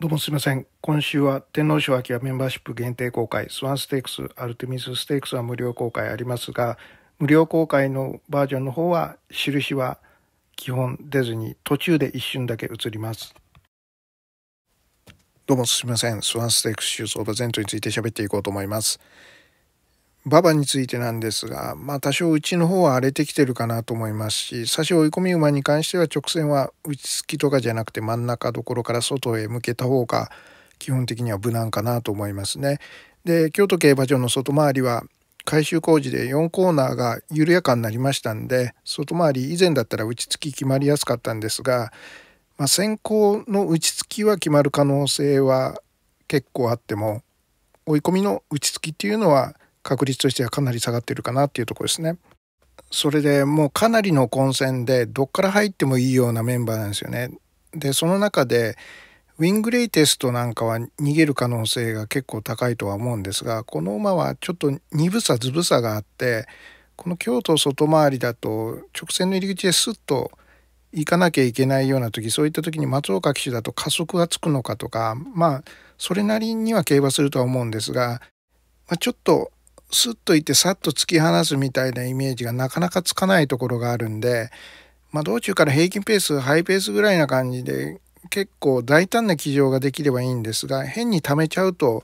どうもすみません。今週は天皇賞秋はメンバーシップ限定公開、スワンステークス、アルテミスステークスは無料公開ありますが、無料公開のバージョンの方は、印は基本出ずに途中で一瞬だけ映ります。どうもすみません。スワンステークスシューズオーバーゼントについて喋っていこうと思います。馬場についてなんですが、まあ、多少うちの方は荒れてきてるかなと思いますし差し追い込み馬に関しては直線は打ち付きとかじゃなくて真ん中どころから外へ向けた方が基本的には無難かなと思いますね。で京都競馬場の外回りは改修工事で4コーナーが緩やかになりましたんで外回り以前だったら打ち付き決まりやすかったんですが、まあ、先行の打ち付きは決まる可能性は結構あっても追い込みの打ち付きっていうのは確率としてはかなり下がってるかなっていうとこですね。それでもうかなりの混戦でどっから入ってもいいようなメンバーなんですよね。でその中でウィングレイテストなんかは逃げる可能性が結構高いとは思うんですがこの馬はちょっと鈍さずぶさがあってこの京都外回りだと直線の入り口ですっと行かなきゃいけないような時そういった時に松岡騎手だと加速がつくのかとかまあそれなりには競馬するとは思うんですが、まあ、ちょっとスッといってさっと突き放すみたいなイメージがなかなかつかないところがあるんで、まあ、道中から平均ペースハイペースぐらいな感じで結構大胆な騎乗ができればいいんですが変に溜めちゃうと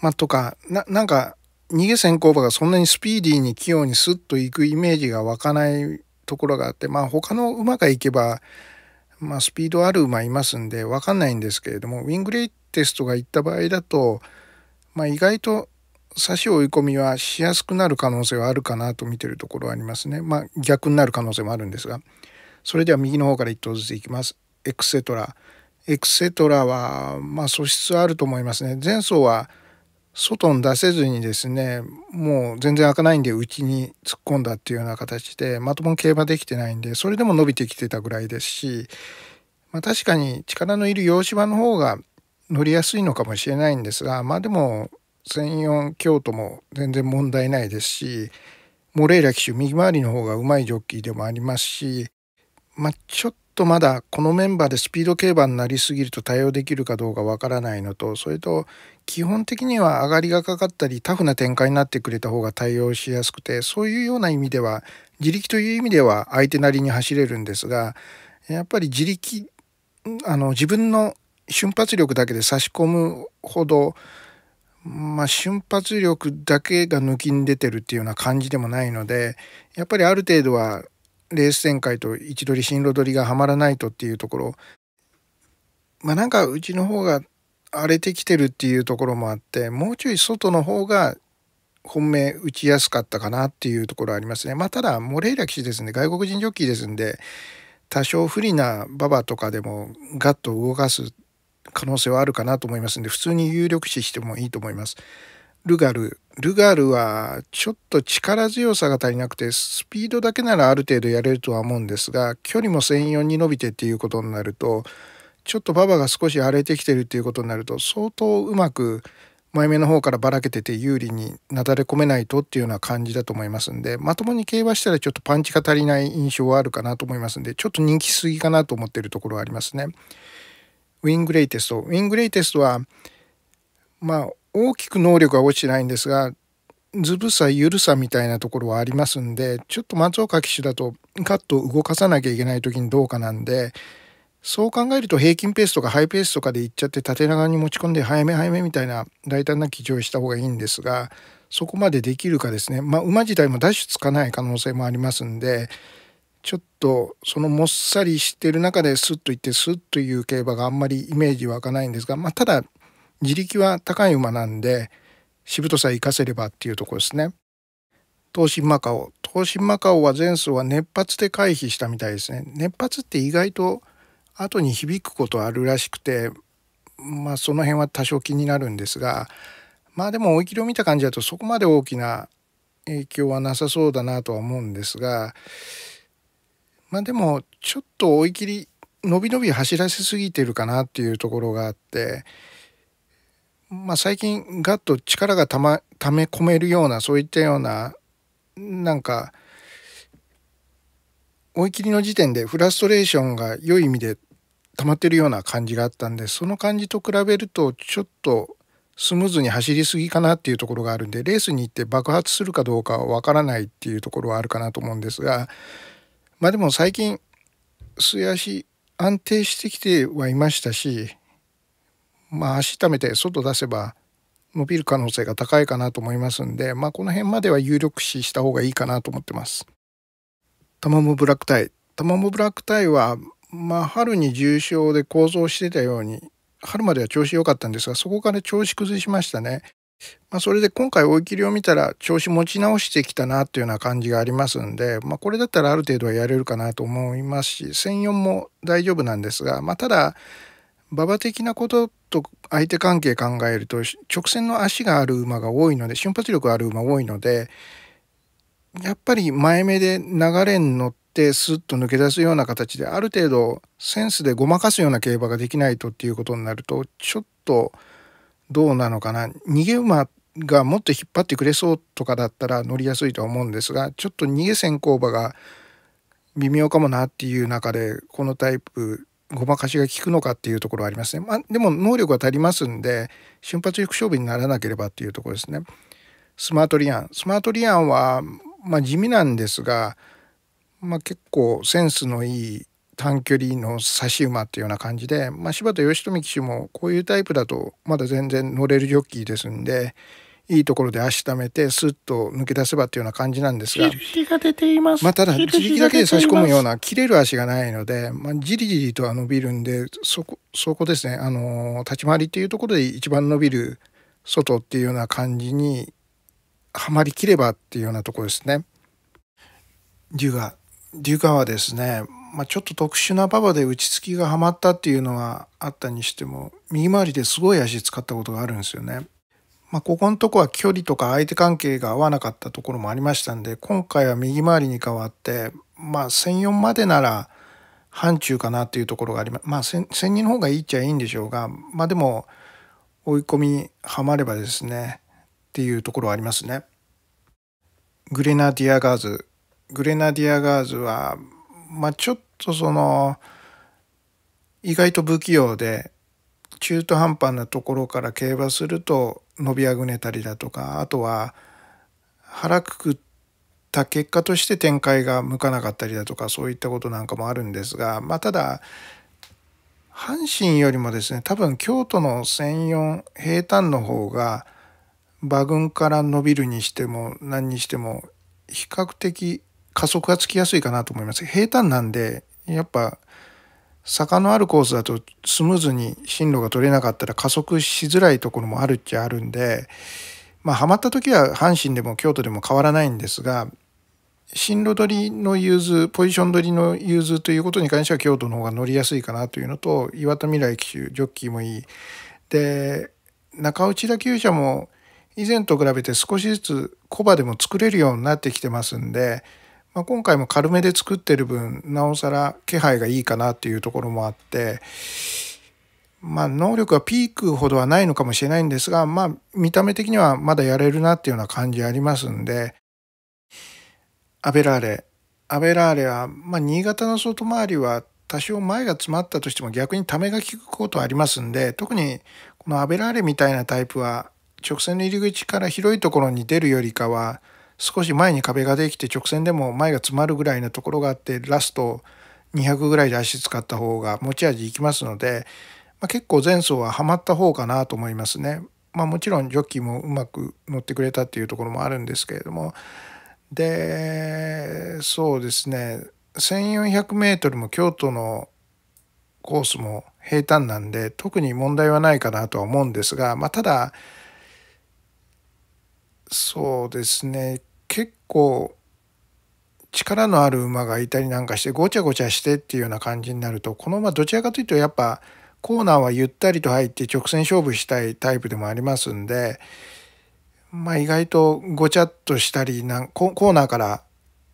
まあとかななんか逃げ先行馬がそんなにスピーディーに器用にスッと行くイメージが湧かないところがあってまあ他の馬が行けば、まあ、スピードある馬いますんで分かんないんですけれどもウィングレイテストが行った場合だと、まあ、意外と差し追い込みはしやすくなる可能性はあるかなと見てるところはありますね。まあ逆になる可能性もあるんですが。それでは右の方から1頭ずついきます。エクセトラ。エクセトラはまあ素質あると思いますね。前走は外に出せずにですね、もう全然開かないんで内に突っ込んだっていうような形で、まともに競馬できてないんで、それでも伸びてきてたぐらいですし、まあ、確かに力のいる洋芝の方が乗りやすいのかもしれないんですが、まあでも専用京都も全然問題ないですしモレイラ騎手右回りの方がうまいジョッキーでもありますし、まあ、ちょっとまだこのメンバーでスピード競馬になりすぎると対応できるかどうかわからないのとそれと基本的には上がりがかかったりタフな展開になってくれた方が対応しやすくてそういうような意味では自力という意味では相手なりに走れるんですがやっぱり自力あの自分の瞬発力だけで差し込むほどまあ、瞬発力だけが抜きん出てるっていうような感じでもないのでやっぱりある程度はレース展開と位置取り進路取りがはまらないとっていうところまあなんかうちの方が荒れてきてるっていうところもあってもうちょい外の方が本命打ちやすかったかなっていうところありますね。まあ、ただモレイラ騎士ですね外国人ジョッキーですんで多少不利な馬場とかでもガッと動かす可能性はあるかなと思いますんで、普通に有力視してもいいと思います。ルガル。ルガルはちょっと力強さが足りなくて、スピードだけならある程度やれるとは思うんですが、距離も専用に伸びてっていうことになると、ちょっと馬場が少し荒れてきてるっていうことになると、相当うまく前目の方からばらけてて有利になだれ込めないとっていうような感じだと思いますんでまともに競馬したらちょっとパンチが足りない印象はあるかなと思いますんでちょっと人気すぎかなと思ってるところはありますね。ウィングレイテスト。ウィングレイテストは、まあ、大きく能力は落ちてないんですが、ずぶさ、ゆるさみたいなところはありますんで、ちょっと松岡騎手だと、カットを動かさなきゃいけない時にどうかなんで、そう考えると平均ペースとかハイペースとかでいっちゃって縦長に持ち込んで早め早めみたいな大胆な騎乗した方がいいんですが、そこまでできるかですね。まあ、馬自体もダッシュつかない可能性もありますんで、ちょっとそのもっさりしてる中でスッといってスッという競馬があんまりイメージ湧かないんですが、まあ、ただ自力は高い馬なんでしぶとさえ生かせればっていうところですね。東進マカオ東進マカオは前走は熱発で回避したみたいですね。熱発って意外と後に響くことあるらしくてまあその辺は多少気になるんですがまあでも追い切りを見た感じだとそこまで大きな影響はなさそうだなとは思うんですがまあでもちょっと追い切り伸び伸び走らせすぎてるかなっていうところがあって、まあ、最近ガッと力がた、ま,、め込めるようなそういったようななんか追い切りの時点でフラストレーションが良い意味で溜まってるような感じがあったんでその感じと比べるとちょっとスムーズに走りすぎかなっていうところがあるんでレースに行って爆発するかどうかは分からないっていうところはあるかなと思うんですがまあでも最近、素足安定してきてはいましたし、まあ足痛めて外出せば伸びる可能性が高いかなと思いますんで、まあこの辺までは有力視した方がいいかなと思ってます。タマモブラックタイ。タマモブラックタイは、まあ春に重症で構造してたように、春までは調子良かったんですが、そこから調子崩しましたね。まあ、それで今回追い切りを見たら調子持ち直してきたなというような感じがありますんで、まあ、これだったらある程度はやれるかなと思いますし専用も大丈夫なんですが、まあ、ただ馬場的なことと相手関係考えると直線の足がある馬が多いので瞬発力ある馬多いのでやっぱり前目で流れに乗ってスッと抜け出すような形である程度センスでごまかすような競馬ができないとっていうことになるとちょっと。どうなのかな逃げ馬がもっと引っ張ってくれそうとかだったら乗りやすいとは思うんですがちょっと逃げ先行馬が微妙かもなっていう中でこのタイプごまかしが効くのかっていうところはありますね。まあ、でも能力は足りますんで瞬発力勝負にならなければっていうところですね。スマートリアンスマートリアンは、まあ、地味なんですが、まあ、結構センスのいい短距離の差し馬っていうような感じで、まあ、柴田義富騎手もこういうタイプだとまだ全然乗れるジョッキーですんでいいところで足ためてスッと抜け出せばっていうような感じなんですがまあ、ただ自力だけで差し込むような切れる足がないので、まあ、じりじりとは伸びるんでそこそこですねあの立ち回りっていうところで一番伸びる外っていうような感じにはまりきればっていうようなところですね。デュガデュガはですねまあ、ちょっと特殊なパパで打ちつきがはまったっていうのはあったにしても、右回りですごい足使ったことがあるんですよね。まあ、ここのとこは距離とか相手関係が合わなかったところもありましたんで、今回は右回りに変わって、まあ、1004までなら、範疇かなっていうところがあります。まあ、1000人の方がいいっちゃいいんでしょうが、まあ、でも、追い込みはまればですね、っていうところはありますね。グレナディアガーズ。グレナディアガーズは、まあ、ちょっとその意外と不器用で中途半端なところから競馬すると伸びあぐねたりだとかあとは腹くくった結果として展開が向かなかったりだとかそういったことなんかもあるんですが、まあ、ただ阪神よりもですね多分京都の専用平坦の方が馬群から伸びるにしても何にしても比較的加速がつきやすいかなと思います。平坦なんで、やっぱ、坂のあるコースだとスムーズに進路が取れなかったら加速しづらいところもあるっちゃあるんで、まあ、はまった時は阪神でも京都でも変わらないんですが、進路取りの融通、ポジション取りの融通ということに関しては京都の方が乗りやすいかなというのと、岩田未来騎手、ジョッキーもいい。で、中内田厩舎も以前と比べて少しずつコバでも作れるようになってきてますんで、まあ、今回も軽めで作ってる分なおさら気配がいいかなっていうところもあってまあ能力はピークほどはないのかもしれないんですがまあ見た目的にはまだやれるなっていうような感じありますんでアベラーレアベラーレは、まあ、新潟の外回りは多少前が詰まったとしても逆にためが利くことはありますんで特にこのアベラーレみたいなタイプは直線の入り口から広いところに出るよりかは少し前に壁ができて直線でも前が詰まるぐらいのところがあってラスト200ぐらいで足使った方が持ち味いきますので、まあ、結構前走はハマった方かなと思いますね。まあ、もちろんジョッキーもうまく乗ってくれたっていうところもあるんですけれどもでそうですね 1400m も京都のコースも平坦なんで特に問題はないかなとは思うんですが、まあ、ただそうですね結構力のある馬がいたりなんかしてごちゃごちゃしてっていうような感じになるとこの馬どちらかというとやっぱコーナーはゆったりと入って直線勝負したいタイプでもありますんでまあ意外とごちゃっとしたりなんコーナーから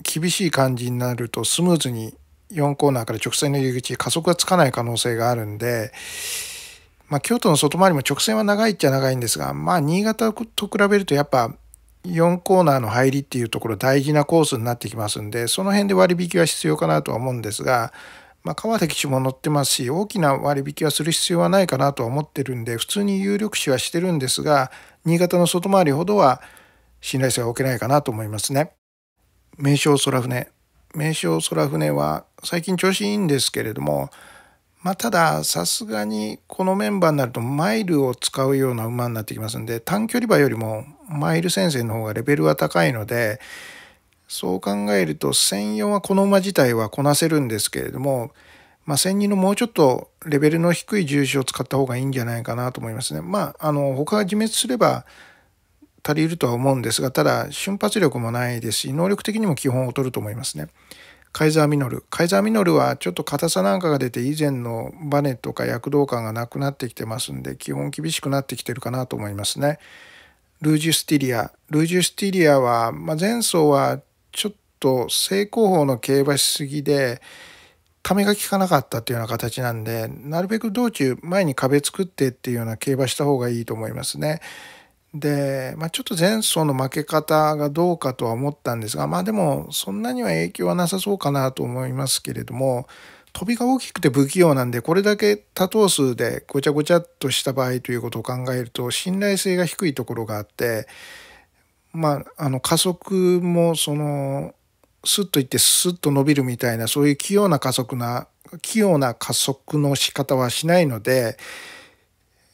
厳しい感じになるとスムーズに4コーナーから直線の入り口加速がつかない可能性があるんでまあ京都の外回りも直線は長いっちゃ長いんですがまあ新潟と比べるとやっぱ4コーナーの入りっていうところ大事なコースになってきますんでその辺で割引は必要かなとは思うんですが、まあ、川崎市も乗ってますし大きな割引はする必要はないかなとは思ってるんで普通に有力視はしてるんですが新潟の外回りほどは信頼性は置けないかなと思いますね。名称空船名称空船は最近調子いいんですけれどもまあ、ただ、さすがにこのメンバーになるとマイルを使うような馬になってきますんで、短距離馬よりもマイル先生の方がレベルは高いので、そう考えると専用はこの馬自体はこなせるんですけれども、まあ、1 0 0のもうちょっとレベルの低い重視を使った方がいいんじゃないかなと思いますね。まあ、あの、他が自滅すれば足りるとは思うんですが、ただ瞬発力もないですし、能力的にも基本を劣ると思いますね。カイザーミノル。カイザーミノルはちょっと硬さなんかが出て以前のバネとか躍動感がなくなってきてますんで、基本厳しくなってきてるかなと思いますね。ルージュスティリア。ルージュスティリアは、まあ、前走はちょっと正攻法の競馬しすぎで、壁が効かなかったっていうような形なんで、なるべく道中前に壁作ってっていうような競馬した方がいいと思いますね。で、まあ、ちょっと前走の負け方がどうかとは思ったんですが、まあでもそんなには影響はなさそうかなと思いますけれども、飛びが大きくて不器用なんで、これだけ多頭数でごちゃごちゃっとした場合ということを考えると、信頼性が低いところがあって、まあ、あの加速もその、スッといってスッと伸びるみたいな、そういう器用な加速な、器用な加速の仕方はしないので、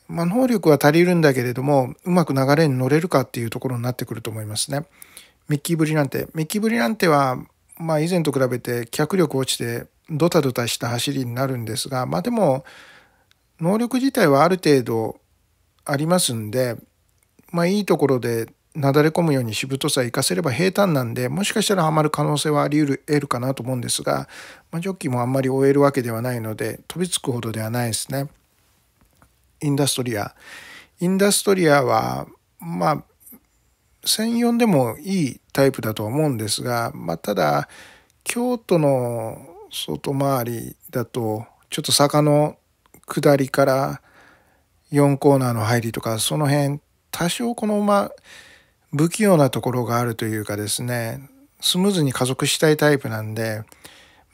まあ、能力は足りるんだけれども、うまく流れに乗れるかっていうところになってくると思いますね。ミッキーぶりなんて。ミッキーぶりなんては、まあ、以前と比べて脚力落ちて、ドタドタした走りになるんですが、まあ、でも、能力自体はある程度ありますんで、まあ、いいところでなだれ込むようにしぶとさ生かせれば平坦なんでもしかしたらハマる可能性はあり得るかなと思うんですが、まあ、ジョッキーもあんまり終えるわけではないので飛びつくほどではないですね。インダストリア。インダストリアは、まあ、1 4でもいいタイプだと思うんですが、まあ、ただ、京都の外回りだと、ちょっと坂の下りから4コーナーの入りとか、その辺、多少この、まま、不器用なところがあるというかですね、スムーズに加速したいタイプなんで、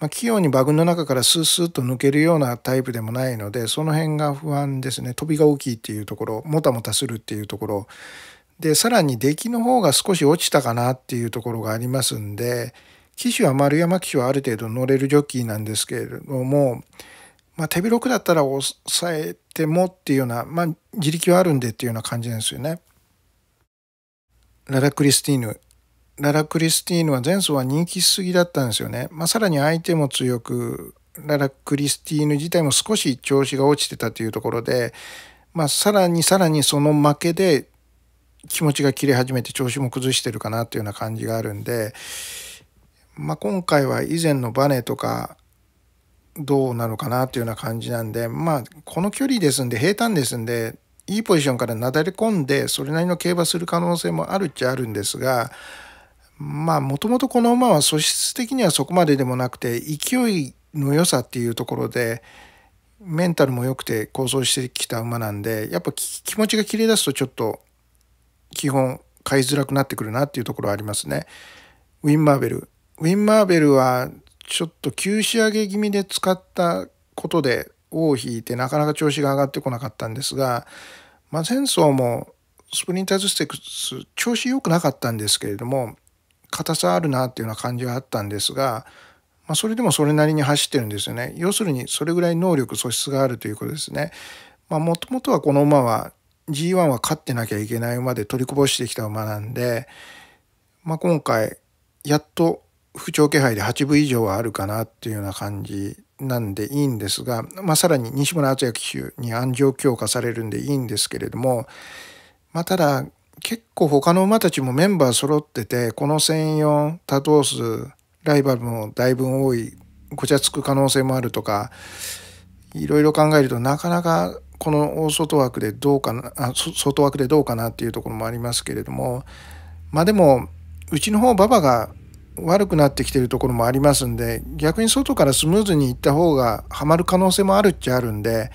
まあ、器用にバグの中からスースーと抜けるようなタイプでもないのでその辺が不安ですね飛びが大きいっていうところもたもたするっていうところでさらに出来の方が少し落ちたかなっていうところがありますんで騎手は丸山騎手はある程度乗れるジョッキーなんですけれども、まあ、手広くだったら抑えてもっていうような、まあ、自力はあるんでっていうような感じなんですよね。ララ・クリスティーヌララ・クリスティーヌは前走は人気すぎだったんですよね。まあ、さらに相手も強く、ララ・クリスティーヌ自体も少し調子が落ちてたというところで、まあ、さらにさらにその負けで気持ちが切れ始めて調子も崩してるかなというような感じがあるんで、まあ、今回は以前のバネとかどうなのかなというような感じなんで、まあ、この距離ですんで平坦ですんでいいポジションからなだれ込んでそれなりの競馬する可能性もあるっちゃあるんですが、まあもともとこの馬は素質的にはそこまででもなくて勢いの良さっていうところでメンタルも良くて構想してきた馬なんでやっぱ気持ちが切れ出すとちょっと基本買いづらくなってくるなっていうところはありますね。ウィン・マーベル。ウィン・マーベルはちょっと急仕上げ気味で使ったことで尾を引いてなかなか調子が上がってこなかったんですが、まあ、前走もスプリンターズステクス調子良くなかったんですけれども硬さあるなっていうような感じはあったんですが、まあ、それでもそれなりに走ってるんですよね。要するにそれぐらい能力素質があるということですね。まあ、もともとはこの馬は G1 は勝ってなきゃいけない馬で取りこぼしてきた馬なんで、まあ、今回やっと不調気配で8分以上はあるかなっていうような感じなんでいいんですが、まあ、さらに西村敦也騎手に安定強化されるんでいいんですけれども、まあ、ただ結構他の馬たちもメンバー揃ってて、この専用多頭数、ライバルもだいぶ多い、ごちゃつく可能性もあるとか、いろいろ考えるとなかなかこの大外枠でどうかなあ外枠でどうかなっていうところもありますけれどもまあでもうちの方馬場が悪くなってきてるところもありますんで逆に外からスムーズにいった方がはまる可能性もあるっちゃあるんで、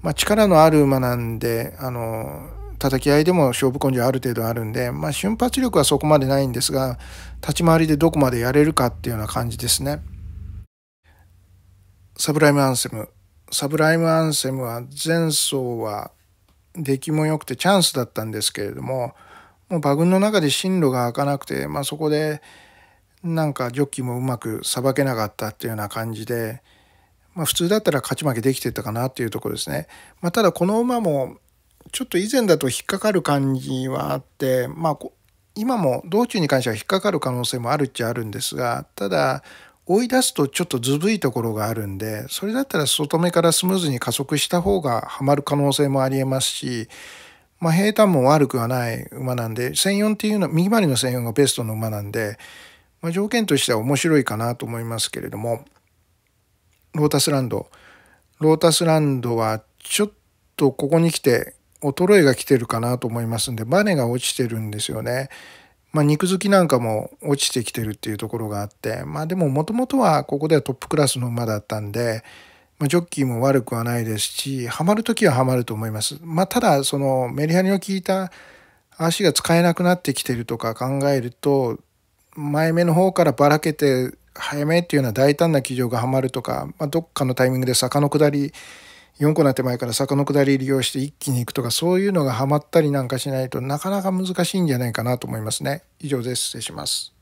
まあ、力のある馬なんであの叩き合いでも勝負根性ある程度あるんで、まあ、瞬発力はそこまでないんですが立ち回りでどこまでやれるかっていうような感じですね。サブライムアンセムサブライムアンセムは前奏は出来も良くてチャンスだったんですけれどももう馬群の中で進路が開かなくて、まあ、そこでなんかジョッキーもうまくさばけなかったっていうような感じで、まあ、普通だったら勝ち負けできてたかなっていうところですね。まあ、ただこの馬もちょっと以前だと引っかかる感じはあって、まあ、今も道中に関しては引っかかる可能性もあるっちゃあるんですが、ただ、追い出すとちょっとずぶいところがあるんで、それだったら外目からスムーズに加速した方がはまる可能性もありえますし、まあ、平坦も悪くはない馬なんで、専用っていうのは、右回りの専用がベストの馬なんで、まあ、条件としては面白いかなと思いますけれども、ロータスランド。ロータスランドはちょっとここに来て衰えが来てるかなと思いますんで、バネが落ちてるんですよね。まあ、肉付きなんかも落ちてきてるっていうところがあって、まあでももともとはここではトップクラスの馬だったんで、まあ、ジョッキーも悪くはないですし、ハマる時はハマると思います。まあ、ただ、そのメリハリの効いた足が使えなくなってきてるとか考えると、前目の方からばらけて早めっていうのは大胆な騎乗がはまるとか、まあ、どっかのタイミングで坂の下り4個な手前から坂の下り利用して一気に行くとかそういうのがハマったりなんかしないとなかなか難しいんじゃないかなと思いますね。以上です。失礼します。